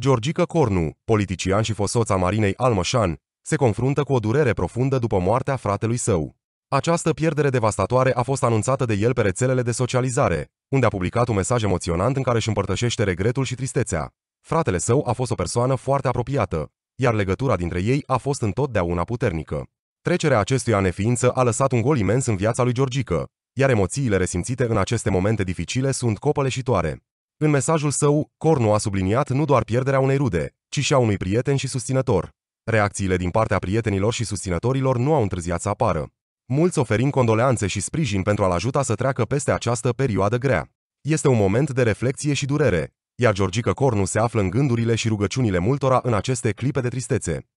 Georgica Cornu, politician și fosoța Marinei Almășan, se confruntă cu o durere profundă după moartea fratelui său. Această pierdere devastatoare a fost anunțată de el pe rețelele de socializare, unde a publicat un mesaj emoționant în care își împărtășește regretul și tristețea. Fratele său a fost o persoană foarte apropiată, iar legătura dintre ei a fost întotdeauna puternică. Trecerea acestuia neființă a lăsat un gol imens în viața lui Georgică, iar emoțiile resimțite în aceste momente dificile sunt copăleșitoare. În mesajul său, Cornu a subliniat nu doar pierderea unei rude, ci și a unui prieten și susținător. Reacțiile din partea prietenilor și susținătorilor nu au întârziat să apară. Mulți oferim condoleanțe și sprijin pentru a-l ajuta să treacă peste această perioadă grea. Este un moment de reflexie și durere, iar Georgica Cornu se află în gândurile și rugăciunile multora în aceste clipe de tristețe.